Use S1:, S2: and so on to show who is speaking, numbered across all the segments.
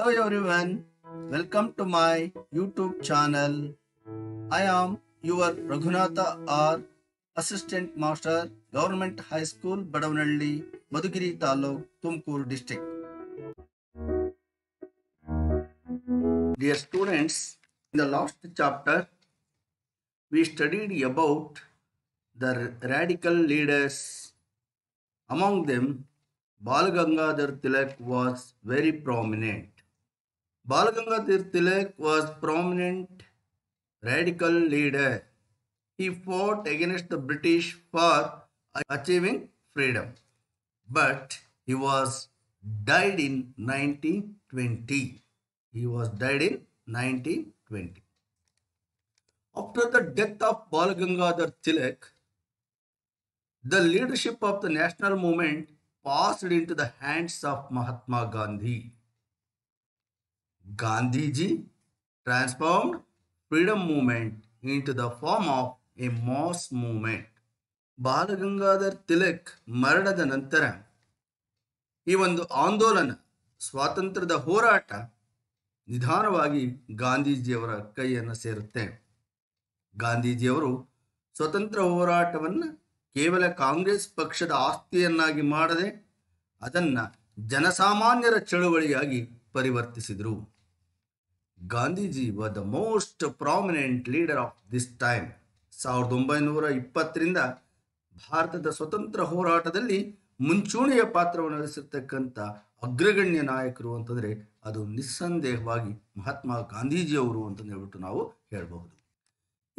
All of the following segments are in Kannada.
S1: Hello everyone, welcome to my YouTube channel. I am your Raghunatha R, Assistant Master, Government High School, Badavanalli, Madhugiri Taluk, Tumkur District. Dear students, in the last chapter, we studied about the radical leaders. Among them, Bal Gangadhar Tilak was very prominent. Balgangadir Tilak was prominent radical leader. He fought against the British for achieving freedom. But he was died in 1920. He was died in 1920. After the death of Balgangadhar Tilak, the leadership of the national movement passed into the hands of Mahatma Gandhi. Gandhiji transformed freedom movement into the form of a mass movement. Balagangadhar Tilak ಮರಣದ ನಂತರ ಈ ಒಂದು ಆಂದೋಲನ ಸ್ವಾತಂತ್ರ್ಯದ ಹೋರಾಟ ನಿಧಾನವಾಗಿ ಗಾಂಧೀಜಿಯವರ ಕೈಯನ್ನು ಸೇರುತ್ತೆ ಗಾಂಧೀಜಿಯವರು ಸ್ವತಂತ್ರ ಹೋರಾಟವನ್ನು ಕೇವಲ ಕಾಂಗ್ರೆಸ್ ಪಕ್ಷದ ಆಸ್ತಿಯನ್ನಾಗಿ ಮಾಡದೆ ಅದನ್ನು ಜನಸಾಮಾನ್ಯರ ಚಳುವಳಿಯಾಗಿ ಪರಿವರ್ತಿಸಿದರು Gandhiji was the most prominent leader of this time ಸಾವಿರದ ಒಂಬೈನೂರ ಇಪ್ಪತ್ತರಿಂದ ಭಾರತದ ಸ್ವತಂತ್ರ ಹೋರಾಟದಲ್ಲಿ ಮುಂಚೂಣಿಯ ಪಾತ್ರವನ್ನು ನಡೆಸಿರ್ತಕ್ಕಂಥ ಅಗ್ರಗಣ್ಯ ನಾಯಕರು ಅಂತಂದರೆ ಅದು ನಿಸ್ಸಂದೇಹವಾಗಿ ಮಹಾತ್ಮ ಗಾಂಧೀಜಿಯವರು ಅಂತ ಹೇಳ್ಬಿಟ್ಟು ನಾವು ಹೇಳಬಹುದು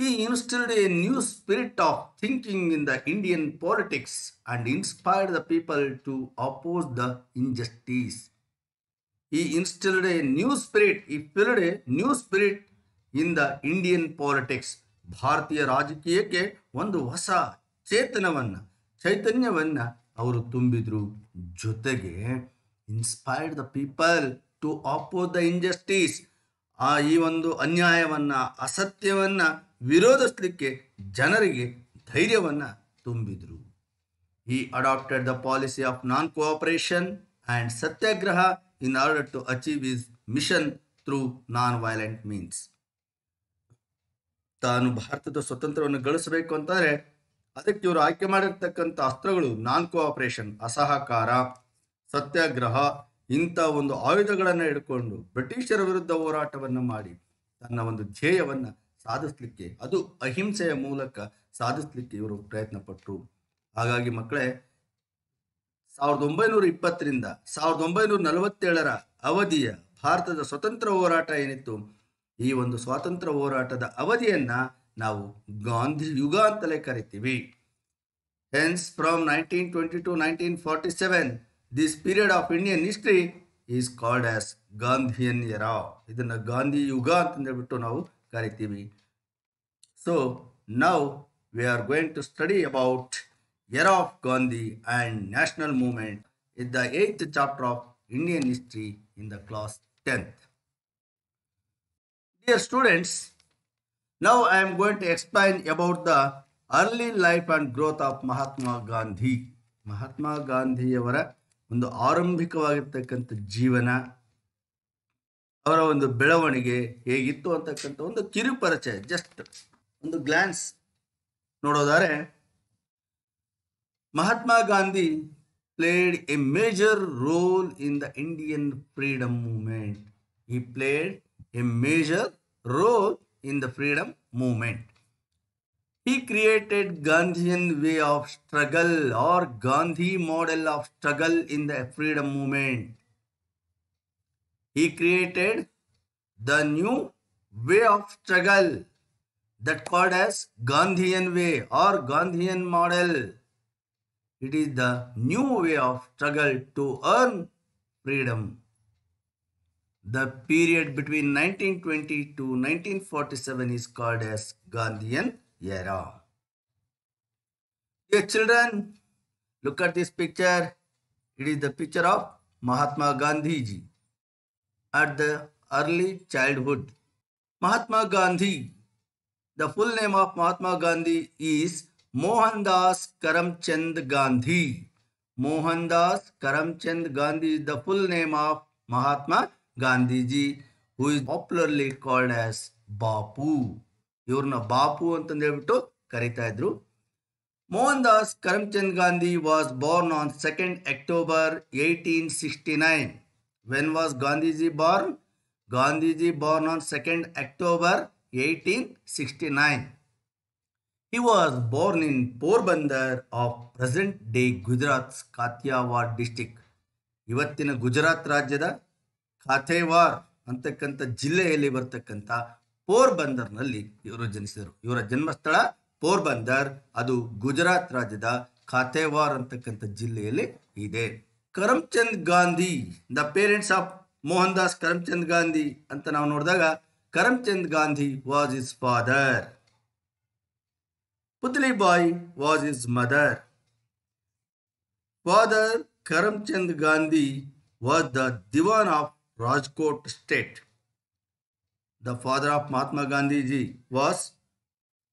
S1: he instilled a new spirit of thinking in the Indian politics and inspired the people to oppose the injustice he instilled a new spirit, he filled spirit in the Indian politics ಭಾರತೀಯ ರಾಜಕೀಯಕ್ಕೆ ಒಂದು ಹೊಸ ಚೇತನವನ್ನು ಚೈತನ್ಯವನ್ನು ಅವರು ತುಂಬಿದ್ರು ಜೊತೆಗೆ inspired the people to oppose the injustice ಆ ಈ ಒಂದು ಅನ್ಯಾಯವನ್ನು ಅಸತ್ಯವನ್ನು ವಿರೋಧಿಸಲಿಕ್ಕೆ ಜನರಿಗೆ ಧೈರ್ಯವನ್ನು ತುಂಬಿದರು he adopted the policy of non cooperation and satyagraha in order to achieve his mission through non violent means ತಾನು ಭಾರತದ ಸ್ವತಂತ್ರವನ್ನು ಗಳಿಸಬೇಕು ಅಂತಾರೆ ಅದಕ್ಕೆ ಇವರು ಆಯ್ಕೆ ಮಾಡಿರ್ತಕ್ಕಂಥ ಅಸ್ತ್ರಗಳು ನಾನ್ ಕೋಆಪರೇಷನ್ ಅಸಹಕಾರ ಸತ್ಯಾಗ್ರಹ ಇಂಥ ಒಂದು ಆಯುಧಗಳನ್ನು ಹಿಡ್ಕೊಂಡು ಬ್ರಿಟಿಷರ ವಿರುದ್ಧ ಹೋರಾಟವನ್ನು ಮಾಡಿ ತನ್ನ ಒಂದು ಧ್ಯೇಯವನ್ನು ಸಾಧಿಸ್ಲಿಕ್ಕೆ ಅದು ಅಹಿಂಸೆಯ ಮೂಲಕ ಸಾಧಿಸ್ಲಿಕ್ಕೆ ಇವರು ಪ್ರಯತ್ನ ಪಟ್ಟರು ಹಾಗಾಗಿ ಮಕ್ಕಳೇ ಸಾವಿರದ ಒಂಬೈನೂರ ಇಪ್ಪತ್ತರಿಂದ ಸಾವಿರದ ಒಂಬೈನೂರ ನಲವತ್ತೇಳರ ಅವಧಿಯ ಭಾರತದ ಸ್ವತಂತ್ರ ಹೋರಾಟ ಏನಿತ್ತು ಈ ಒಂದು ಸ್ವಾತಂತ್ರ್ಯ ಹೋರಾಟದ ಅವಧಿಯನ್ನ ನಾವು ಗಾಂಧಿ ಯುಗ ಅಂತಲೇ ಕರಿತೀವಿ hence from nineteen twenty to nineteen forty seven this period of Indian history is called as Gandhian era ಇದನ್ನು ಗಾಂಧಿ ಯುಗ ಅಂತಂದೇಳ್ಬಿಟ್ಟು ನಾವು ಕರಿತೀವಿ so now we are going to study about year of Gandhi and national movement is the eighth chapter of Indian history in the class 10th. Dear students, now I am going to explain about the early life and growth of Mahatma Gandhi. Mahatma Gandhi Mahatma ಗಾಂಧಿಯವರ ಒಂದು jeevana avara ಅವರ ಒಂದು ಬೆಳವಣಿಗೆ ಹೇಗಿತ್ತು ಅಂತಕ್ಕಂಥ ಒಂದು ಕಿರುಪರಿಚಯ just ಒಂದು glance nododare Mahatma Gandhi played a major role in the Indian freedom movement. He played a major role in the freedom movement. He created Gandhian way of struggle or Gandhi model of struggle in the freedom movement. He created the new way of struggle that called as Gandhian way or Gandhian model it is the new way of struggle to earn freedom. The period between 1920 to 1947 is called as Gandhian era. Dear children, look at this picture. It is the picture of Mahatma Gandhi ji at the early childhood. Mahatma Gandhi. The full name of Mahatma Gandhi is Mohandas Karamchand Gandhi Mohandas Karamchand Gandhi is the full name of Mahatma Gandhi ji, who is popularly called as Bapu ಇವ್ರನ್ನ ಬಾಪು ಅಂತಂದು ಹೇಳ್ಬಿಟ್ಟು ಕರಿತಾ ಇದ್ರು Mohandas Karamchand Gandhi was born on second October eighteen sixty nine when was Gandhiji born Gandhiji born on second October eighteen sixty nine He was born in Porbandar of present day Gujarat's Kathiawar district. ಇವತ್ತಿನ ಗುಜರಾತ್ ರಾಜ್ಯದ ಖಾಥೇವಾರ್ ಅಂತಕ್ಕಂಥ ಜಿಲ್ಲೆಯಲ್ಲಿ ಬರ್ತಕ್ಕಂಥ ಪೋರ್ಬಂದರ್ನಲ್ಲಿ ಇವರು ಜನಿಸಿದರು ಇವರ ಜನ್ಮಸ್ಥಳ ಪೋರ್ಬಂದರ್ ಅದು ಗುಜರಾತ್ ರಾಜ್ಯದ ಖಾಥೇವಾರ್ ಅಂತಕ್ಕಂಥ ಜಿಲ್ಲೆಯಲ್ಲಿ ಇದೆ Karamchand Gandhi the parents of Mohandas Karamchand Gandhi ಅಂತ ನಾವು ನೋಡಿದಾಗ Karamchand Gandhi was his father Putli boy was his mother. Father Karamchand Gandhi was the Diwan of Rajkot state. The father of Mahatma Gandhi ji was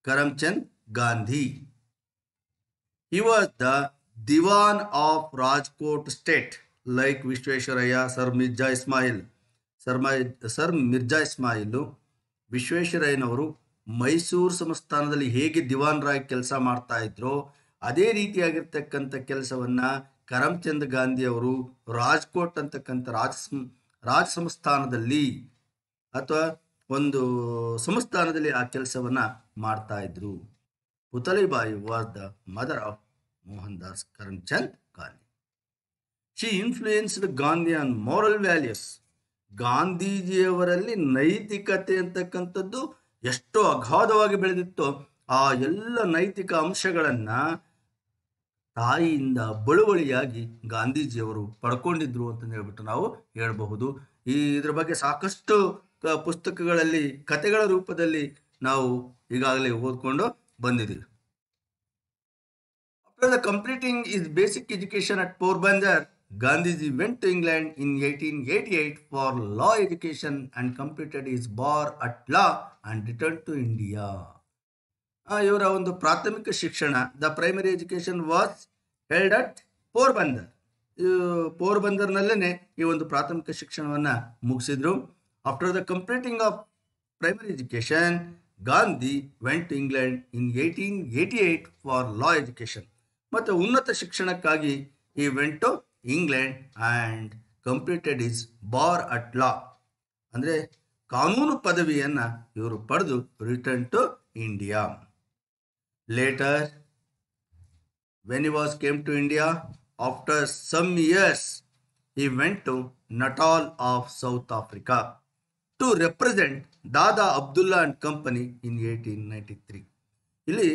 S1: Karamchand Gandhi. He was the Diwan of Rajkot state like vishweshwaraya Sir Mirza Ismail. Sir, Mirza Ismail Vishwesharayanaವರು ಮೈಸೂರು ಸಂಸ್ಥಾನದಲ್ಲಿ ಹೇಗೆ ದಿವಾನ್ರಾಗಿ ಕೆಲಸ ಮಾಡ್ತಾ ಇದ್ರೋ ಅದೇ ರೀತಿಯಾಗಿರ್ತಕ್ಕಂಥ ಕೆಲಸವನ್ನ ಕರಮ್ಚಂದ್ ಗಾಂಧಿ ಅವರು ರಾಜ್ಕೋಟ್ ಅಂತಕ್ಕಂಥ ರಾಜ್ ರಾಜ್ ಸಂಸ್ಥಾನದಲ್ಲಿ ಅಥವಾ ಒಂದು ಸಂಸ್ಥಾನದಲ್ಲಿ ಆ ಕೆಲಸವನ್ನ ಮಾಡ್ತಾ ಇದ್ರು Putlibai was the mother of Mohandas Karamchand Gandhi she influenced Gandhi on moral values ಗಾಂಧೀಜಿಯವರಲ್ಲಿ ನೈತಿಕತೆ ಅಂತಕ್ಕಂಥದ್ದು ಎಷ್ಟು ಅಗಾಧವಾಗಿ ಬೆಳೆದಿತ್ತು ಆ ಎಲ್ಲ ನೈತಿಕ ಅಂಶಗಳನ್ನ ತಾಯಿಯಿಂದ ಬಳುವಳಿಯಾಗಿ ಗಾಂಧೀಜಿಯವರು ಪಡ್ಕೊಂಡಿದ್ರು ಅಂತ ಹೇಳ್ಬಿಟ್ಟು ನಾವು ಹೇಳಬಹುದು ಈ ಇದ್ರ ಬಗ್ಗೆ ಸಾಕಷ್ಟು ಪುಸ್ತಕಗಳಲ್ಲಿ ಕಥೆಗಳ ರೂಪದಲ್ಲಿ ನಾವು ಈಗಾಗಲೇ ಓದ್ಕೊಂಡು ಬಂದಿದ್ದೀವಿ completing his basic education at Porbandar Gandhiji went to England in 1888 for law education and completed his bar at law and returned to India. Ah, ಇವರ ಒಂದು ಪ್ರಾಥಮಿಕ ಶಿಕ್ಷಣ the primary education was held at Porbandar ಪೋರ್ಬಂದರ್ನಲ್ಲೇ ಈ ಒಂದು ಪ್ರಾಥಮಿಕ ಶಿಕ್ಷಣವನ್ನು ಮುಗಿಸಿದ್ರು after the completing of primary education Gandhi went to England in eighteen eighty eight for law education ಮತ್ತು ಉನ್ನತ ಶಿಕ್ಷಣಕ್ಕಾಗಿ he went England and completed his bar at law ಅಂದರೆ ಕಾನೂನು ಪದವಿಯನ್ನು ಇವರು ಪಡೆದು return to India later when was came to India after some years he went to Natal of South Africa to represent Dada Abdullah and company in eighteen ninety three ಇಲ್ಲಿ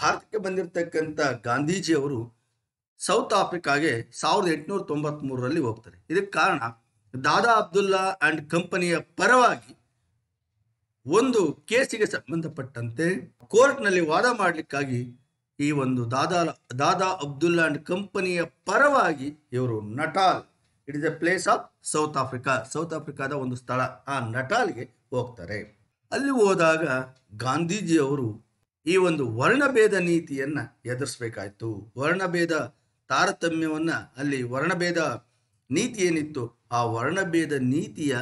S1: ಭಾರತಕ್ಕೆ ಬಂದಿರತಕ್ಕಂಥ ಗಾಂಧೀಜಿಯವರು ಸೌತ್ ಆಫ್ರಿಕಾಗೆ ಸಾವಿರದ ಎಂಟುನೂರ ತೊಂಬತ್ತ್ ಮೂರರಲ್ಲಿ ಹೋಗ್ತಾರೆ ಇದಕ್ಕೆ ಕಾರಣ ದಾದಾ ಅಬ್ದುಲ್ಲಾ ಅಂಡ್ ಕಂಪನಿಯ ಪರವಾಗಿ ಒಂದು ಕೇಸಿಗೆ ಸಂಬಂಧಪಟ್ಟಂತೆ ಕೋರ್ಟ್ನಲ್ಲಿ ವಾದ ಮಾಡಲಿಕ್ಕಾಗಿ ಈ ಒಂದು ದಾದಾ ದಾದಾ ಅಬ್ದುಲ್ಲಾ ಅಂಡ್ ಕಂಪನಿಯ ಪರವಾಗಿ ಇವರು Natal it is a place of South Africa South ಆಫ್ರಿಕಾದ ಒಂದು ಸ್ಥಳ ಆ ನಟಾಲ್ಗೆ ಹೋಗ್ತಾರೆ ಅಲ್ಲಿ ಹೋದಾಗ ಗಾಂಧೀಜಿಯವರು ಈ ಒಂದು ವರ್ಣಭೇದ ನೀತಿಯನ್ನು ಎದುರಿಸಬೇಕಾಯ್ತು ವರ್ಣಭೇದ ತಾರತಮ್ಯವನ್ನು ಅಲ್ಲಿ ವರ್ಣಭೇದ ನೀತಿ ಏನಿತ್ತು ಆ ವರ್ಣಭೇದ ನೀತಿಯ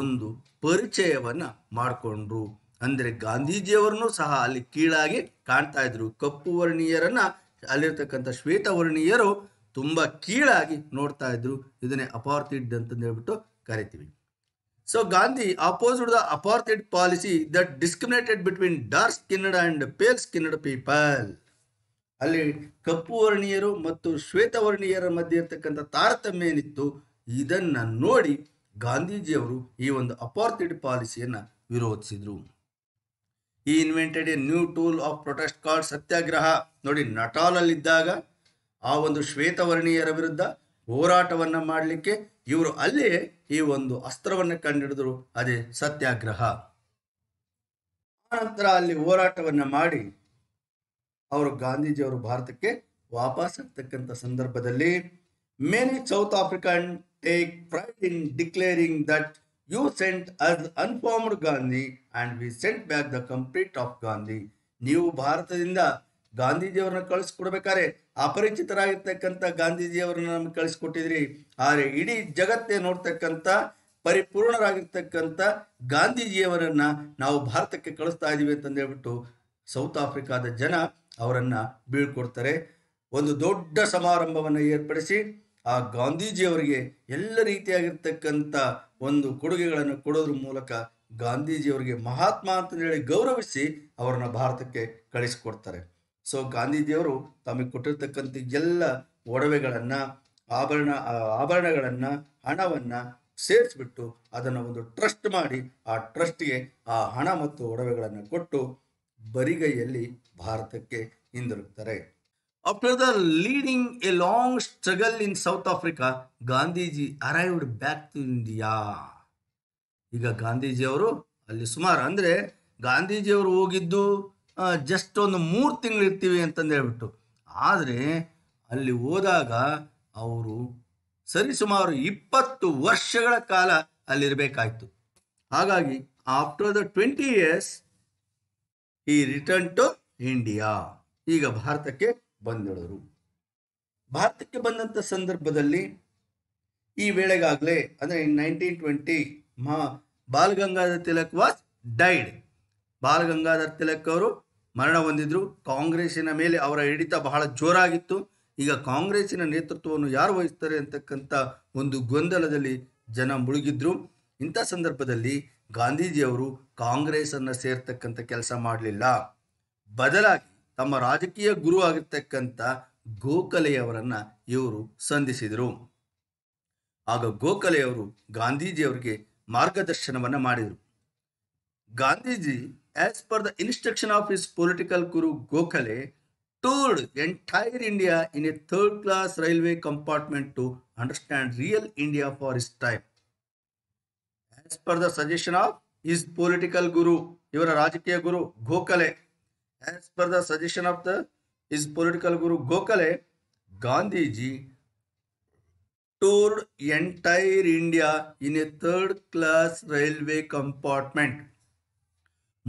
S1: ಒಂದು ಪರಿಚಯವನ್ನು ಮಾಡಿಕೊಂಡ್ರು ಅಂದರೆ ಗಾಂಧೀಜಿಯವರನ್ನು ಸಹ ಅಲ್ಲಿ ಕೀಳಾಗಿ ಕಾಣ್ತಾ ಇದ್ರು ಕಪ್ಪು ವರ್ಣೀಯರನ್ನು ಅಲ್ಲಿರ್ತಕ್ಕಂಥ ಶ್ವೇತವರ್ಣೀಯರು ತುಂಬ ಕೀಳಾಗಿ ನೋಡ್ತಾ ಇದ್ರು ಇದನ್ನೇ ಅಪಾರ್ಥಿಡ್ ಅಂತಂದು ಹೇಳ್ಬಿಟ್ಟು ಕರಿತೀವಿ so Gandhi opposed the apartheid policy that discriminated between dark skinned and pale skinned people ಅಲ್ಲಿ ಕಪ್ಪು ವರ್ಣೀಯರು ಮತ್ತು ಶ್ವೇತವರ್ಣೀಯರ ಮಧ್ಯೆ ಇರ್ತಕ್ಕಂಥ ತಾರತಮ್ಯ ಏನಿತ್ತು ಇದನ್ನ ನೋಡಿ ಗಾಂಧೀಜಿಯವರು ಈ ಒಂದು ಅಪಾರ್ಥಿಡ್ ಪಾಲಿಸಿಯನ್ನು ವಿರೋಧಿಸಿದರು he invented a new tool of protest called satyagraha ನೋಡಿ ನಟಾಲಲ್ಲಿದ್ದಾಗ ಆ ಒಂದು ಶ್ವೇತವರ್ಣೀಯರ ವಿರುದ್ಧ ಹೋರಾಟವನ್ನು ಮಾಡಲಿಕ್ಕೆ ಇವರು ಅಲ್ಲೇ ಈ ಒಂದು ಅಸ್ತ್ರವನ್ನು ಕಂಡುಹಿಡಿದರು ಅದೇ ಸತ್ಯಾಗ್ರಹ ಆನಂತರ ಅಲ್ಲಿ ಹೋರಾಟವನ್ನು ಮಾಡಿ ಅವರು ಗಾಂಧೀಜಿಯವರು ಭಾರತಕ್ಕೆ ವಾಪಸ್ ಆಗ್ತಕ್ಕಂಥ ಸಂದರ್ಭದಲ್ಲಿ many South African take pride in declaring that you sent us unformed Gandhi and we sent back the complete of Gandhi ನೀವು ಭಾರತದಿಂದ ಗಾಂಧೀಜಿಯವ್ರನ್ನ ಕಳಿಸ್ಕೊಡ್ಬೇಕಾದ್ರೆ ಅಪರಿಚಿತರಾಗಿರ್ತಕ್ಕಂಥ ಗಾಂಧೀಜಿಯವ್ರನ್ನ ನಮ್ಗೆ ಕಳಿಸ್ಕೊಟ್ಟಿದ್ರಿ ಆದರೆ ಇಡೀ ಜಗತ್ತೇ ನೋಡ್ತಕ್ಕಂಥ ಪರಿಪೂರ್ಣರಾಗಿರ್ತಕ್ಕಂಥ ಗಾಂಧೀಜಿಯವರನ್ನ ನಾವು ಭಾರತಕ್ಕೆ ಕಳಿಸ್ತಾ ಇದೀವಿ ಅಂತಂದೇಳ್ಬಿಟ್ಟು ಸೌತ್ ಆಫ್ರಿಕಾದ ಜನ ಅವರನ್ನು ಬೀಳ್ಕೊಡ್ತಾರೆ ಒಂದು ದೊಡ್ಡ ಸಮಾರಂಭವನ್ನು ಏರ್ಪಡಿಸಿ ಆ ಗಾಂಧೀಜಿಯವರಿಗೆ ಎಲ್ಲ ರೀತಿಯಾಗಿರ್ತಕ್ಕಂಥ ಒಂದು ಕೊಡುಗೆಗಳನ್ನು ಕೊಡೋದ್ರ ಮೂಲಕ ಗಾಂಧೀಜಿಯವರಿಗೆ ಮಹಾತ್ಮ ಅಂತ ಹೇಳಿ ಗೌರವಿಸಿ ಅವರನ್ನು ಭಾರತಕ್ಕೆ ಕಳಿಸಿಕೊಡ್ತಾರೆ ಸೊ ಗಾಂಧೀಜಿಯವರು ತಮಗೆ ಕೊಟ್ಟಿರ್ತಕ್ಕಂಥ ಎಲ್ಲ ಒಡವೆಗಳನ್ನು ಆಭರಣ ಆಭರಣಗಳನ್ನು ಹಣವನ್ನು ಸೇರಿಸ್ಬಿಟ್ಟು ಅದನ್ನು ಒಂದು ಟ್ರಸ್ಟ್ ಮಾಡಿ ಆ ಟ್ರಸ್ಟ್ಗೆ ಆ ಹಣ ಮತ್ತು ಒಡವೆಗಳನ್ನು ಕೊಟ್ಟು ಬರಿಗೈಯಲ್ಲಿ ಭಾರತಕ್ಕೆ ಹಿಂದಿರುಗ್ತಾರೆ after the leading a long struggle in South Africa Gandhiji arrived back to India ಈಗ ಗಾಂಧೀಜಿ ಅವರು ಅಲ್ಲಿ ಸುಮಾರು ಅಂದರೆ ಅವರು ಹೋಗಿದ್ದು ಜಸ್ಟ್ ಒಂದು ಮೂರು ತಿಂಗಳು ಇರ್ತೀವಿ ಹೇಳ್ಬಿಟ್ಟು ಆದರೆ ಅಲ್ಲಿ ಹೋದಾಗ ಅವರು ಸರಿಸುಮಾರು ಇಪ್ಪತ್ತು ವರ್ಷಗಳ ಕಾಲ ಅಲ್ಲಿರಬೇಕಾಯ್ತು ಹಾಗಾಗಿ after the twenty years he return to India ಈಗ ಭಾರತಕ್ಕೆ ಬಂದಿಳಿದರು ಭಾರತಕ್ಕೆ ಬಂದಂಥ ಸಂದರ್ಭದಲ್ಲಿ ಈ ವೇಳೆಗಾಗಲೇ ಅಂದರೆ ನೈನ್ಟೀನ್ ಟ್ವೆಂಟಿ ಮಾ ಬಾಲ್ ಗಂಗಾಧರ್ ತಿಲಕ್ ವಾಸ್ ಡೈಡ್ ಬಾಲ್ ಗಂಗಾಧರ್ ತಿಲಕ್ ಅವರು ಮರಣ ಹೊಂದಿದ್ರು ಕಾಂಗ್ರೆಸ್ಸಿನ ಮೇಲೆ ಅವರ ಹಿಡಿತ ಬಹಳ ಜೋರಾಗಿತ್ತು ಈಗ ಕಾಂಗ್ರೆಸ್ಸಿನ ನೇತೃತ್ವವನ್ನು ಯಾರು ವಹಿಸ್ತಾರೆ ಅಂತಕ್ಕಂಥ ಒಂದು ಗೊಂದಲದಲ್ಲಿ ಜನ ಮುಳುಗಿದ್ರು ಇಂಥ ಸಂದರ್ಭದಲ್ಲಿ ಗಾಂಧೀಜಿಯವರು ಕಾಂಗ್ರೆಸ್ಸನ್ನು ಸೇರ್ತಕ್ಕಂಥ ಕೆಲಸ ಮಾಡಲಿಲ್ಲ ಬದಲಾಗಿ ತಮ್ಮ ರಾಜಕೀಯ ಗುರು ಆಗಿರ್ತಕ್ಕಂಥ ಗೋಖಲೆಯವರನ್ನು ಇವರು ಸಂಧಿಸಿದರು ಆಗ ಗೋಖಲೆಯವರು ಗಾಂಧೀಜಿಯವರಿಗೆ ಮಾರ್ಗದರ್ಶನವನ್ನು ಮಾಡಿದರು Gandhiji as per the instruction of his political guru Gokhale toured entire India in a third class railway compartment to understand real India for his time as per the suggestion of his political ಇವರ ರಾಜಕೀಯ ಗುರು Gokhale as per the suggestion of the his political guru Gokhale Gandhiji toured entire India in a third class railway compartment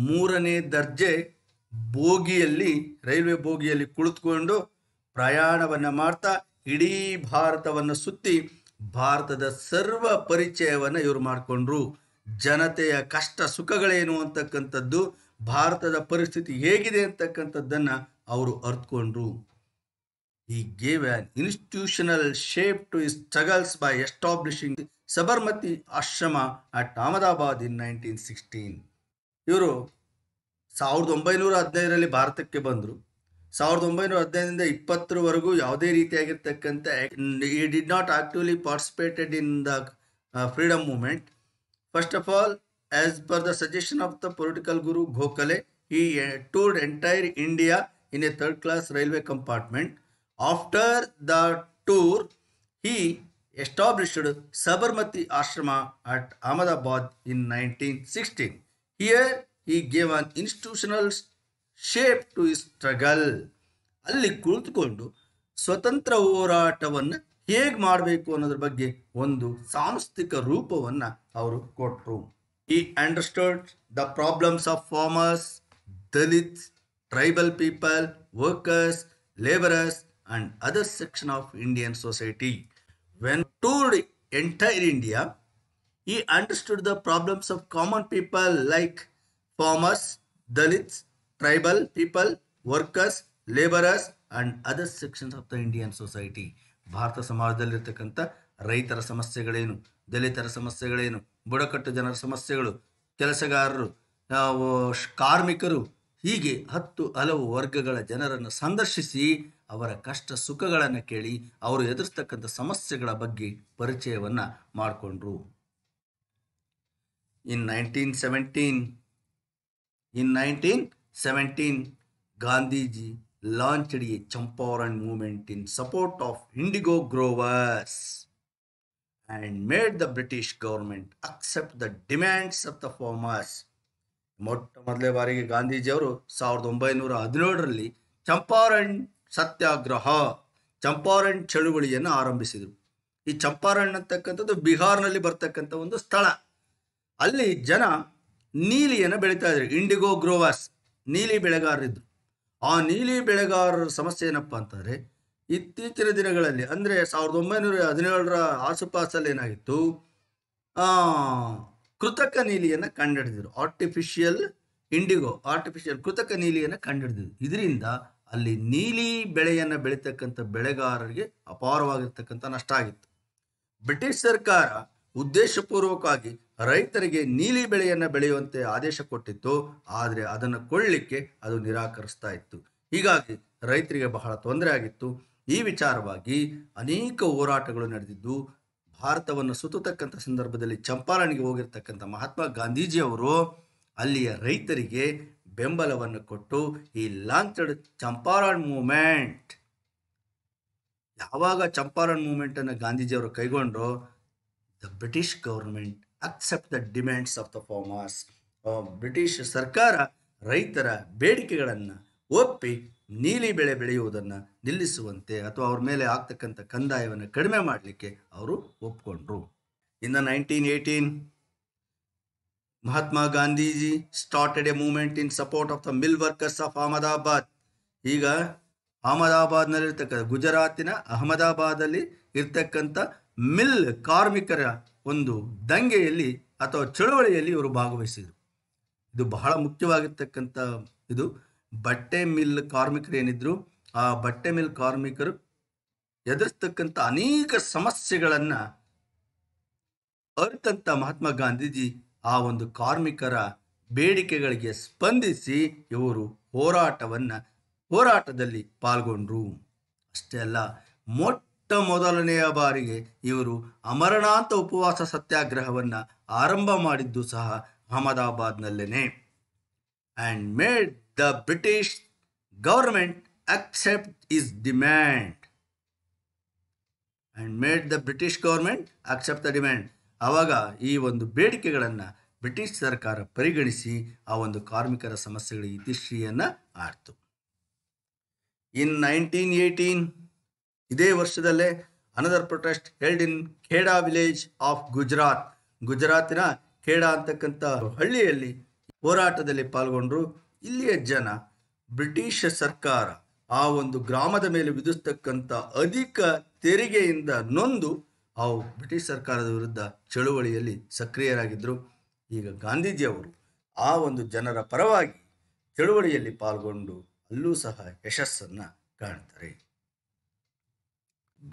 S1: ಮೂರನೇ ದರ್ಜೆ ಬೋಗಿಯಲ್ಲಿ ರೈಲ್ವೆ ಬೋಗಿಯಲ್ಲಿ ಕುಳಿತುಕೊಂಡು ಪ್ರಯಾಣವನ್ನು ಮಾಡ್ತಾ ಇಡೀ ಭಾರತವನ್ನು ಸುತ್ತಿ ಭಾರತದ ಸರ್ವ ಪರಿಚಯವನ್ನು ಇವರು ಮಾಡಿಕೊಂಡ್ರು ಜನತೆಯ ಕಷ್ಟ ಸುಖಗಳೇನು ಅಂತಕ್ಕಂಥದ್ದು ಭಾರತದ ಪರಿಸ್ಥಿತಿ ಹೇಗಿದೆ ಅಂತಕ್ಕಂಥದ್ದನ್ನು ಅವರು ಅರ್ಥಕೊಂಡ್ರು he gave an institutional shape to his struggles by establishing Sabarmati Ashram at Ahmedabad in nineteen sixteen ಇವರು ಸಾವಿರದ ಒಂಬೈನೂರ ಹದಿನೈದರಲ್ಲಿ ಭಾರತಕ್ಕೆ ಬಂದರು ಸಾವಿರದ ಒಂಬೈನೂರ ಹದಿನೈದರಿಂದ ಇಪ್ಪತ್ತರವರೆಗೂ ಯಾವುದೇ ರೀತಿಯಾಗಿರ್ತಕ್ಕಂಥ he did not actively participated in the freedom movement first of all as per the suggestion of the political guru Gokhale he toured entire India in a third class railway compartment after the tour he established Sabarmati Ashram at Ahmedabad in nineteen sixteen here he gave an institutional shape to struggle ಅಲ್ಲಿ ಕುಳಿತುಕೊಂಡು ಸ್ವತಂತ್ರ ಹೋರಾಟವನ್ನು ಹೇಗೆ ಮಾಡಬೇಕು ಅನ್ನೋದ್ರ ಬಗ್ಗೆ ಒಂದು ಸಾಂಸ್ಥಿಕ ರೂಪವನ್ನು ಅವರು ಕೊಟ್ಟರು he understood the problems of farmers Dalit tribal people workers labourers and other section of Indian society when toured entire India he understood the problems of common people like farmers Dalits tribal people workers labourers and other sections of the Indian society ಭಾರತ ಸಮಾಜದಲ್ಲಿರ್ತಕ್ಕಂಥ ರೈತರ ಸಮಸ್ಯೆಗಳೇನು ದಲಿತರ ಸಮಸ್ಯೆಗಳೇನು ಬುಡಕಟ್ಟು ಜನರ ಸಮಸ್ಯೆಗಳು ಕೆಲಸಗಾರರು ಕಾರ್ಮಿಕರು ಹೀಗೆ ಹತ್ತು ಹಲವು ವರ್ಗಗಳ ಜನರನ್ನು ಸಂದರ್ಶಿಸಿ ಅವರ ಕಷ್ಟ ಸುಖಗಳನ್ನು ಕೇಳಿ ಅವರು ಎದುರಿಸ್ತಕ್ಕಂಥ ಸಮಸ್ಯೆಗಳ ಬಗ್ಗೆ ಪರಿಚಯವನ್ನು ಮಾಡಿಕೊಂಡ್ರು in nineteen seventeen in nineteen 17, Gandhiji launched a Champaran movement in support of indigo growers and made the British government accept the demands of the farmers ಮೊಟ್ಟ ಮೊದಲೇ ಬಾರಿಗೆ ಗಾಂಧೀಜಿಯವರು ಸಾವಿರದ ಒಂಬೈನೂರ ಹದಿನೇಳರಲ್ಲಿ ಚಂಪಾರಣ್ ಸತ್ಯಾಗ್ರಹ ಚಂಪಾರಣ್ ಚಳುವಳಿಯನ್ನು ಆರಂಭಿಸಿದರು ಈ ಚಂಪಾರಣ್ ಅಂತಕ್ಕಂಥದ್ದು ಬಿಹಾರ್ನಲ್ಲಿ ಬರ್ತಕ್ಕಂಥ ಒಂದು ಸ್ಥಳ ಅಲ್ಲಿ ಜನ ನೀಲಿಯನ್ನು ಬೆಳೀತಾ ಇದ್ರು ಇಂಡಿಗೋ ಗ್ರೋವರ್ಸ್ ನೀಲಿ ಬೆಳೆಗಾರರಿದ್ದರು ಆ ನೀಲಿ ಬೆಳೆಗಾರರ ಸಮಸ್ಯೆ ಏನಪ್ಪ ಅಂತಂದರೆ ಇತ್ತೀಚಿನ ದಿನಗಳಲ್ಲಿ ಅಂದರೆ ಸಾವಿರದ ಒಂಬೈನೂರ ಹದಿನೇಳರ ಆಸುಪಾಸಲ್ಲಿ ಏನಾಗಿತ್ತು ಕೃತಕ ನೀಲಿಯನ್ನು ಕಂಡುಹಿಡಿದ್ರು ಆರ್ಟಿಫಿಷಿಯಲ್ ಇಂಡಿಗೋ ಆರ್ಟಿಫಿಷಿಯಲ್ ಕೃತಕ ನೀಲಿಯನ್ನು ಕಂಡುಹಿಡಿದರು ಇದರಿಂದ ಅಲ್ಲಿ ನೀಲಿ ಬೆಳೆಯನ್ನು ಬೆಳೀತಕ್ಕಂಥ ಬೆಳೆಗಾರರಿಗೆ ಅಪಾರವಾಗಿರ್ತಕ್ಕಂಥ ನಷ್ಟ ಆಗಿತ್ತು ಬ್ರಿಟಿಷ್ ಸರ್ಕಾರ ಉದ್ದೇಶಪೂರ್ವಕವಾಗಿ ರೈತರಿಗೆ ನೀಲಿ ಬೆಳೆಯನ್ನು ಬೆಳೆಯುವಂತೆ ಆದೇಶ ಕೊಟ್ಟಿತ್ತು ಆದರೆ ಅದನ್ನು ಕೊಳ್ಳಲಿಕ್ಕೆ ಅದು ನಿರಾಕರಿಸ್ತಾ ಇತ್ತು ಹೀಗಾಗಿ ರೈತರಿಗೆ ಬಹಳ ತೊಂದರೆ ಆಗಿತ್ತು ಈ ವಿಚಾರವಾಗಿ ಅನೇಕ ಹೋರಾಟಗಳು ನಡೆದಿದ್ದು ಭಾರತವನ್ನು ಸುತ್ತತಕ್ಕಂಥ ಸಂದರ್ಭದಲ್ಲಿ ಚಂಪಾರಣಿಗೆ ಹೋಗಿರ್ತಕ್ಕಂಥ ಮಹಾತ್ಮ ಗಾಂಧೀಜಿಯವರು ಅಲ್ಲಿಯ ರೈತರಿಗೆ ಬೆಂಬಲವನ್ನು ಕೊಟ್ಟು ಈ ಲಾಂಚಡ್ ಚಂಪಾರಣ್ ಮೂಮೆಂಟ್ ಯಾವಾಗ ಚಂಪಾರಣ್ ಮೂಮೆಂಟನ್ನು ಗಾಂಧೀಜಿಯವರು ಕೈಗೊಂಡ್ರೋ the British government accept the demands of the farmers British ಸರ್ಕಾರ ರೈತರ ಬೇಡಿಕೆಗಳನ್ನು ಒಪ್ಪಿ ನೀಲಿ ಬೆಳೆ ಬೆಳೆಯುವುದನ್ನು ನಿಲ್ಲಿಸುವಂತೆ ಅಥವಾ ಅವ್ರ ಮೇಲೆ ಆಗ್ತಕ್ಕಂಥ ಕಂದಾಯವನ್ನು ಕಡಿಮೆ ಮಾಡಲಿಕ್ಕೆ ಅವರು ಒಪ್ಕೊಂಡ್ರು in the nineteen eighteen Mahatma Gandhiji started a movement in support of the mill workers of Ahmedabad ಈಗ ಅಹಮದಾಬಾದ್ನಲ್ಲಿರ್ತಕ್ಕಂಥ ಗುಜರಾತಿನ ಅಹಮದಾಬಾದಲ್ಲಿ ಇರ್ತಕ್ಕಂಥ ಮಿಲ್ ಕಾರ್ಮಿಕರ ಒಂದು ದಂಗೆಯಲ್ಲಿ ಅಥವಾ ಚಳುವಳಿಯಲ್ಲಿ ಇವರು ಭಾಗವಹಿಸಿದರು ಇದು ಬಹಳ ಮುಖ್ಯವಾಗಿರ್ತಕ್ಕಂಥ ಇದು ಬಟ್ಟೆ ಮಿಲ್ ಕಾರ್ಮಿಕರು ಏನಿದ್ರು ಆ ಬಟ್ಟೆ ಮಿಲ್ ಕಾರ್ಮಿಕರು ಎದುರಿಸ್ತಕ್ಕಂಥ ಅನೇಕ ಸಮಸ್ಯೆಗಳನ್ನು ಅರಿತಂಥ ಮಹಾತ್ಮ ಗಾಂಧೀಜಿ ಆ ಒಂದು ಕಾರ್ಮಿಕರ ಬೇಡಿಕೆಗಳಿಗೆ ಸ್ಪಂದಿಸಿ ಇವರು ಹೋರಾಟವನ್ನು ಹೋರಾಟದಲ್ಲಿ ಪಾಲ್ಗೊಂಡ್ರು ಅಷ್ಟೇ ಅಲ್ಲ ಮೊಟ್ಟ ಮೊಟ್ಟ ಮೊದಲನೆಯ ಬಾರಿಗೆ ಇವರು ಅಮರನಾಥ ಉಪವಾಸ ಸತ್ಯಾಗ್ರಹವನ್ನು ಆರಂಭ ಮಾಡಿದ್ದು ಸಹ ಅಹಮದಾಬಾದ್ನಲ್ಲೇನೆ and made the British government accept his demand and made the British government accept the demand ಆವಾಗ ಈ ಒಂದು ಬೇಡಿಕೆಗಳನ್ನು ಬ್ರಿಟಿಷ್ ಸರ್ಕಾರ ಪರಿಗಣಿಸಿ ಆ ಒಂದು ಕಾರ್ಮಿಕರ ಸಮಸ್ಯೆಗಳ ಇತಿಶ್ರೀಯನ್ನು ಆಡ್ತು ಇನ್ ನೈನ್ಟೀನ್ ಏಯ್ಟೀನ್ ಇದೇ ವರ್ಷದಲ್ಲೇ another protest held in Kheda village of Gujarat ಗುಜರಾತಿನ ಖೇಡಾ ಅಂತಕ್ಕಂಥ ಹಳ್ಳಿಯಲ್ಲಿ ಹೋರಾಟದಲ್ಲಿ ಪಾಲ್ಗೊಂಡ್ರು ಇಲ್ಲಿಯ ಜನ ಬ್ರಿಟಿಷ ಸರ್ಕಾರ ಆ ಒಂದು ಗ್ರಾಮದ ಮೇಲೆ ವಿಧಿಸ್ತಕ್ಕಂಥ ಅಧಿಕ ತೆರಿಗೆಯಿಂದ ನೊಂದು ಅವು ಬ್ರಿಟಿಷ್ ಸರ್ಕಾರದ ವಿರುದ್ಧ ಚಳುವಳಿಯಲ್ಲಿ ಸಕ್ರಿಯರಾಗಿದ್ದರು ಈಗ ಗಾಂಧೀಜಿಯವರು ಆ ಒಂದು ಜನರ ಪರವಾಗಿ ಚಳುವಳಿಯಲ್ಲಿ ಪಾಲ್ಗೊಂಡು ಅಲ್ಲೂ ಸಹ ಯಶಸ್ಸನ್ನು ಕಾಣ್ತಾರೆ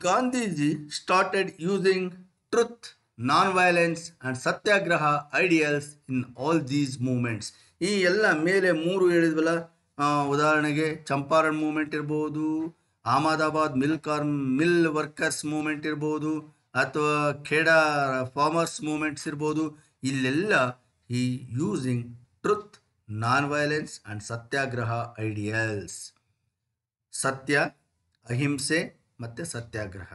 S1: Gandhiji started using truth, non-violence and satyagraha ideals in all these movements. ಈ ಎಲ್ಲ ಮೇಲೆ ಮೂರು ಹೇಳಿದ್ವಲ್ಲ ಉದಾಹರಣೆಗೆ ಚಂಪಾರಣ್ ಮೂಮೆಂಟ್ ಇರ್ಬೋದು Ahmedabad mill car mill workers movement ಇರ್ಬೋದು ಅಥವಾ ಖೇಡಾ ಫಾರ್ಮರ್ಸ್ ಮೂಮೆಂಟ್ಸ್ ಇರ್ಬೋದು ಇಲ್ಲೆಲ್ಲ he using truth non violence and satyagraha ideals ಸತ್ಯ ಅಹಿಂಸೆ ಮತ್ತೆ ಸತ್ಯಾಗ್ರಹ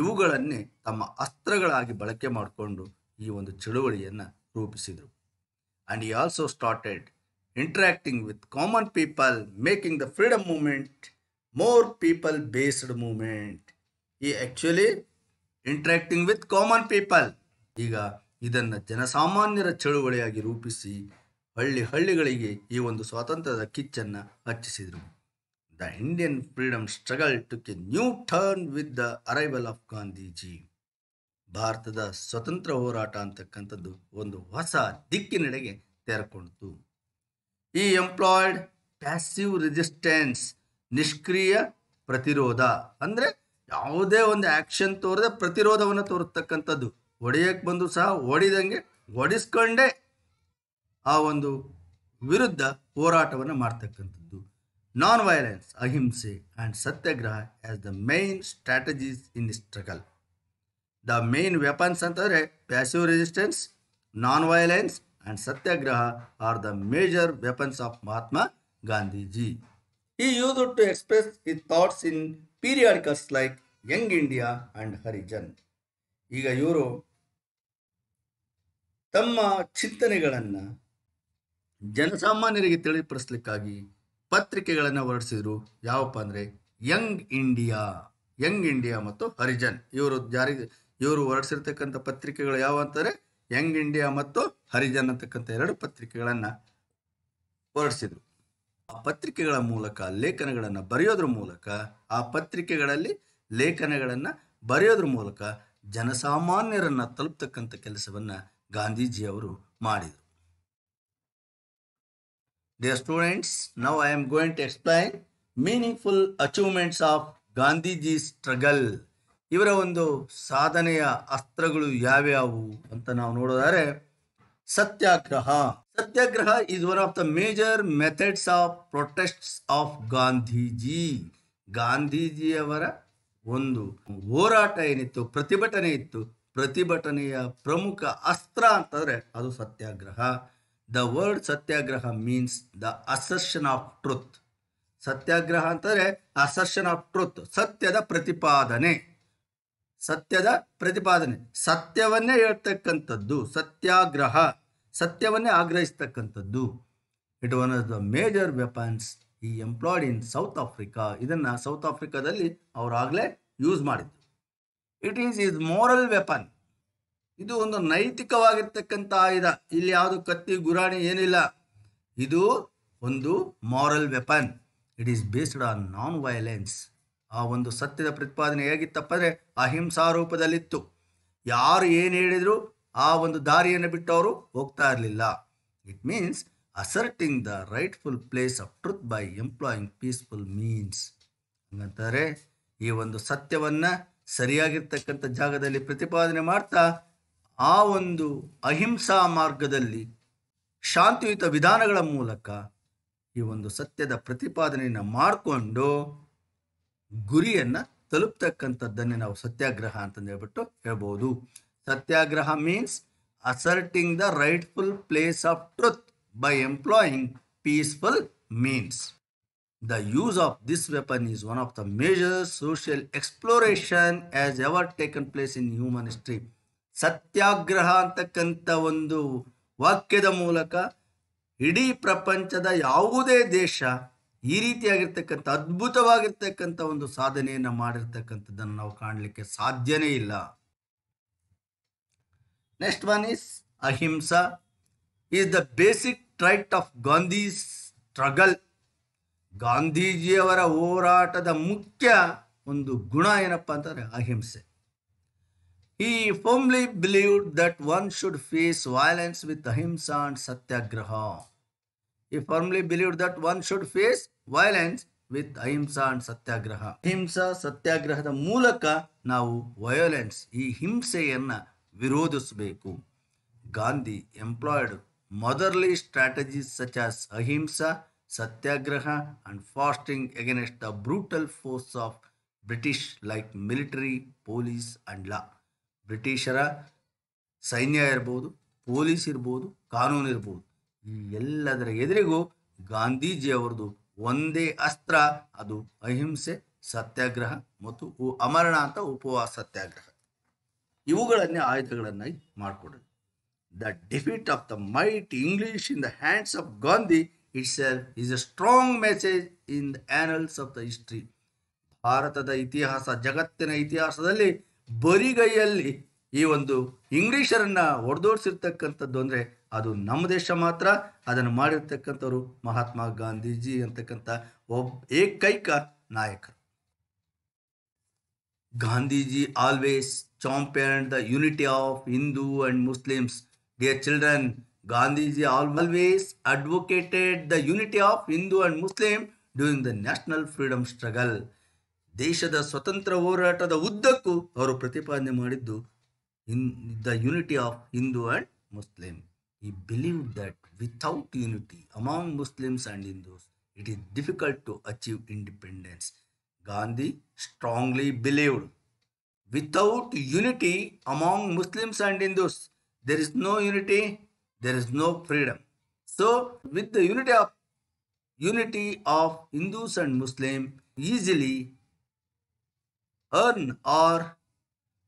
S1: ಇವುಗಳನ್ನೇ ತಮ್ಮ ಅಸ್ತ್ರಗಳಾಗಿ ಬಳಕೆ ಮಾಡಿಕೊಂಡು ಈ ಒಂದು ಚಳುವಳಿಯನ್ನು ರೂಪಿಸಿದರು and he also started interacting with common people making the freedom movement more people based movement he actually interacting with common people ಈಗ ಇದನ್ನು ಜನಸಾಮಾನ್ಯರ ಚಳುವಳಿಯಾಗಿ ರೂಪಿಸಿ ಹಳ್ಳಿ ಹಳ್ಳಿಗಳಿಗೆ ಈ ಒಂದು ಸ್ವಾತಂತ್ರ್ಯದ ಕಿಚ್ಚನ್ನು ಹಚ್ಚಿಸಿದರು the Indian freedom struggle took a new turn with the arrival of Gandhiji ಭಾರತದ ಸ್ವತಂತ್ರ ಹೋರಾಟ ಅಂತಕ್ಕಂಥದ್ದು ಒಂದು ಹೊಸ ದಿಕ್ಕಿನೆಡೆಗೆ ತೆರಕೊಳ್ತು ಈ ಎಂಪ್ಲಾಯ್ಡ್ ಪ್ಯಾಸಿವ್ ರೆಸಿಸ್ಟೆನ್ಸ್ ನಿಷ್ಕ್ರಿಯ ಪ್ರತಿರೋಧ ಅಂದರೆ ಯಾವುದೇ ಒಂದು ಆ್ಯಕ್ಷನ್ ತೋರದೆ ಪ್ರತಿರೋಧವನ್ನು ತೋರ್ತಕ್ಕಂಥದ್ದು ಒಡೆಯಕ್ಕೆ ಬಂದು ಸಹ ಹೊಡಿದಂಗೆ ಹೊಡಿಸ್ಕೊಂಡೇ ಆ ಒಂದು ವಿರುದ್ಧ ಹೋರಾಟವನ್ನು ಮಾಡ್ತಕ್ಕಂಥದ್ದು non-violence, ahimsa, and satyagraha as the main strategies in the struggle. The main weapons are passive resistance, non-violence, and satyagraha are the major weapons of Mahatma Gandhiji. He used to express his thoughts in periodicals like Young India and Harijan. Iga Yuro ತಮ್ಮ ಚಿಂತನೆಗಳನ್ನು ಜನಸಾಮಾನ್ಯರಿಗೆ ತಿಳಿಪಡಿಸ್ಲಿಕ್ಕಾಗಿ ಪತ್ರಿಕೆಗಳನ್ನು ಹೊರಡಿಸಿದರು ಯಾವಪ್ಪ ಅಂದರೆ ಯಂಗ್ ಇಂಡಿಯಾ ಯಂಗ್ ಇಂಡಿಯಾ ಮತ್ತು ಹರಿಜನ್ ಇವರು ಜಾರಿಗೆ ಇವರು ಹೊರಡಿಸಿರ್ತಕ್ಕಂಥ ಪತ್ರಿಕೆಗಳು ಯಾವ ಅಂತಂದರೆ ಯಂಗ್ ಇಂಡಿಯಾ ಮತ್ತು ಹರಿಜನ್ ಅಂತಕ್ಕಂಥ ಎರಡು ಪತ್ರಿಕೆಗಳನ್ನು ಹೊರಡಿಸಿದರು ಆ ಪತ್ರಿಕೆಗಳ ಮೂಲಕ ಲೇಖನಗಳನ್ನು ಬರೆಯೋದ್ರ ಮೂಲಕ ಆ ಪತ್ರಿಕೆಗಳಲ್ಲಿ ಲೇಖನಗಳನ್ನು ಬರೆಯೋದ್ರ ಮೂಲಕ ಜನಸಾಮಾನ್ಯರನ್ನು ತಲುಪ್ತಕ್ಕಂಥ ಕೆಲಸವನ್ನು ಗಾಂಧೀಜಿಯವರು ಮಾಡಿದರು Dear students, now I am going to explain meaningful achievements of Gandhiji struggle ಇವರ ಒಂದು ಸಾಧನೆಯ ಅಸ್ತ್ರಗಳು ಯಾವ್ಯಾವು ಅಂತ ನಾವು ನೋಡೋದಾದ್ರೆ satyagraha satyagraha is one of the major methods of protests of Gandhiji ಗಾಂಧೀಜಿಯವರ ಒಂದು ಹೋರಾಟ ಏನಿತ್ತು ಪ್ರತಿಭಟನೆ ಇತ್ತು ಪ್ರತಿಭಟನೆಯ ಪ್ರಮುಖ ಅಸ್ತ್ರ ಅಂತಂದ್ರೆ ಅದು satyagraha the word satyagraha means the assertion of truth satyagraha ಅಂತಂದರೆ ಅಸರ್ಷನ್ ಆಫ್ ಟ್ರುತ್ ಸತ್ಯದ ಪ್ರತಿಪಾದನೆ ಸತ್ಯದ ಪ್ರತಿಪಾದನೆ ಸತ್ಯವನ್ನೇ ಹೇಳ್ತಕ್ಕಂಥದ್ದು ಸತ್ಯಾಗ್ರಹ ಸತ್ಯವನ್ನೇ ಆಗ್ರಹಿಸ್ತಕ್ಕಂಥದ್ದು it one of the major weapons he employed in South Africa ಇದನ್ನು ಸೌತ್ ಆಫ್ರಿಕಾದಲ್ಲಿ ಅವರಾಗಲೇ ಯೂಸ್ ಮಾಡಿದ್ದು it is is moral weapon ಇದು ಒಂದು ನೈತಿಕವಾಗಿರ್ತಕ್ಕಂಥ ಆಯುಧ ಇಲ್ಲಿ ಯಾವುದು ಕತ್ತಿ ಗುರಾಣಿ ಏನಿಲ್ಲ ಇದು ಒಂದು moral weapon it is based on non violence ಆ ಒಂದು ಸತ್ಯದ ಪ್ರತಿಪಾದನೆ ಹೇಗಿತ್ತಪ್ಪ ಅಂದರೆ ಅಹಿಂಸಾ ರೂಪದಲ್ಲಿತ್ತು ಯಾರು ಏನು ಹೇಳಿದ್ರು ಆ ಒಂದು ದಾರಿಯನ್ನು ಬಿಟ್ಟವರು ಹೋಗ್ತಾ ಇರಲಿಲ್ಲ it means asserting the rightful place of truth by employing peaceful means ಹಂಗಂತಾರೆ ಈ ಒಂದು ಸತ್ಯವನ್ನು ಸರಿಯಾಗಿರ್ತಕ್ಕಂಥ ಜಾಗದಲ್ಲಿ ಪ್ರತಿಪಾದನೆ ಮಾಡ್ತಾ ಆ ಒಂದು ಅಹಿಂಸಾ ಮಾರ್ಗದಲ್ಲಿ ಶಾಂತಿಯುತ ವಿಧಾನಗಳ ಮೂಲಕ ಈ ಒಂದು ಸತ್ಯದ ಪ್ರತಿಪಾದನೆಯನ್ನು ಮಾಡಿಕೊಂಡು ಗುರಿಯನ್ನು ತಲುಪ್ತಕ್ಕಂಥದ್ದನ್ನೇ ನಾವು ಸತ್ಯಾಗ್ರಹ ಅಂತಂದು ಹೇಳ್ಬಿಟ್ಟು ಹೇಳ್ಬೋದು satyagraha means asserting the rightful place of truth by employing peaceful means the use of this weapon is one of the major social exploration as ever taken place in human history satyagraha ಅಂತಕ್ಕಂಥ ಒಂದು ವಾಕ್ಯದ ಮೂಲಕ ಇಡೀ ಪ್ರಪಂಚದ ಯಾವುದೇ ದೇಶ ಈ ರೀತಿಯಾಗಿರ್ತಕ್ಕಂಥ ಅದ್ಭುತವಾಗಿರ್ತಕ್ಕಂಥ ಒಂದು ಸಾಧನೆಯನ್ನು ಮಾಡಿರ್ತಕ್ಕಂಥದ್ದನ್ನು ನಾವು ಕಾಣಲಿಕ್ಕೆ ಸಾಧ್ಯನೇ ಇಲ್ಲ next one is ahimsa is the basic trait of Gandhi struggle ಗಾಂಧೀಜಿಯವರ ಹೋರಾಟದ ಮುಖ್ಯ ಒಂದು ಗುಣ ಏನಪ್ಪ ಅಂತಂದರೆ ಅಹಿಂಸೆ He firmly believed that one should face violence with ahimsa and satyagraha. He firmly believed that one should face violence with ahimsa and satyagraha. Ahimsa satyagraha the mulaka now violence. E himse yanna virodusbeku. Gandhi employed motherly strategies such as ahimsa, satyagraha and fasting against the brutal force of British like military, police and law. ಬ್ರಿಟಿಷರ ಸೈನ್ಯ ಇರ್ಬೋದು ಪೊಲೀಸ್ ಇರ್ಬೋದು ಕಾನೂನು ಇರ್ಬೋದು ಈ ಎಲ್ಲದರ ಎದುರಿಗೂ ಗಾಂಧೀಜಿಯವರದು ಒಂದೇ ಅಸ್ತ್ರ ಅದು ಅಹಿಂಸೆ ಸತ್ಯಾಗ್ರಹ ಮತ್ತು ಅಮರನಾಥ ಉಪವಾಸ ಸತ್ಯಾಗ್ರಹ ಇವುಗಳನ್ನೇ ಆಯುಧಗಳನ್ನಾಗಿ ಮಾಡಿಕೊಡೋದು the defeat of the might English in the hands of Gandhi it's is a strong message in the annals of the history ಭಾರತದ ಇತಿಹಾಸ ಜಗತ್ತಿನ ಇತಿಹಾಸದಲ್ಲಿ ಬರಿಗೈಯಲ್ಲಿ ಈ ಒಂದು ಇಂಗ್ಲಿಷರನ್ನ ಹೊಡೆದೋಡ್ಸಿರ್ತಕ್ಕಂಥದ್ದು ಅಂದರೆ ಅದು ನಮ್ಮ ದೇಶ ಮಾತ್ರ ಅದನ್ನು ಮಾಡಿರ್ತಕ್ಕಂಥವ್ರು ಮಹಾತ್ಮ ಗಾಂಧೀಜಿ ಅಂತಕ್ಕಂಥ ಒಬ್ಬ ಏಕೈಕ ನಾಯಕರು Gandhiji always champion the unity of Hindu and Muslims dear children Gandhiji always advocated the unity of Hindu and Muslim during the national freedom struggle ದೇಶದ ಸ್ವತಂತ್ರ ಹೋರಾಟದ ಉದ್ದಕ್ಕೂ ಅವರು ಪ್ರತಿಪಾದನೆ ಮಾಡಿದ್ದು in the unity of Hindu and Muslim he believe that without unity among Muslims and Hindus it is difficult to achieve independence Gandhi strongly believed without unity among Muslims and Hindus there is no unity there is no freedom so with the unity of unity of Hindus and Muslim easily earn or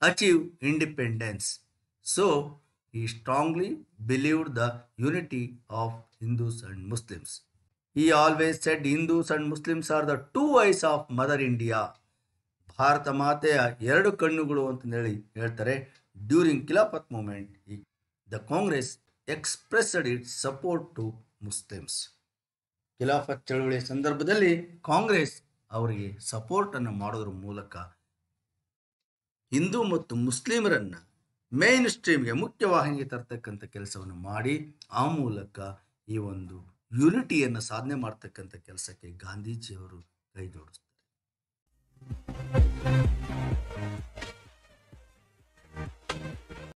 S1: achieve independence. So he strongly believed the unity of Hindus and Muslims. He always said Hindus and Muslims are the two eyes of Mother India. ಭಾರತ ಮಾತೆಯ ಎರಡು ಕಣ್ಣುಗಳು ಅಂತಂದೇಳಿ ಹೇಳ್ತಾರೆ during Khilafat movement the Congress expressed it support to Muslims Khilafat ಚಳುವಳಿಯ ಸಂದರ್ಭದಲ್ಲಿ ಕಾಂಗ್ರೆಸ್ ಅವರಿಗೆ ಸಪೋರ್ಟನ್ನು ಮಾಡೋದ್ರ ಮೂಲಕ ಹಿಂದೂ ಮತ್ತು ಮುಸ್ಲಿಮರನ್ನು ಮೇನ್ ಸ್ಟ್ರೀಮ್ಗೆ ಮುಖ್ಯವಾಹಿನಿಗೆ ತರ್ತಕ್ಕಂಥ ಕೆಲಸವನ್ನು ಮಾಡಿ ಆ ಮೂಲಕ ಈ ಒಂದು ಯುನಿಟಿಯನ್ನು ಸಾಧನೆ ಮಾಡ್ತಕ್ಕಂಥ ಕೆಲಸಕ್ಕೆ ಗಾಂಧೀಜಿಯವರು ಕೈ ಜೋಡಿಸ್ತಾರೆ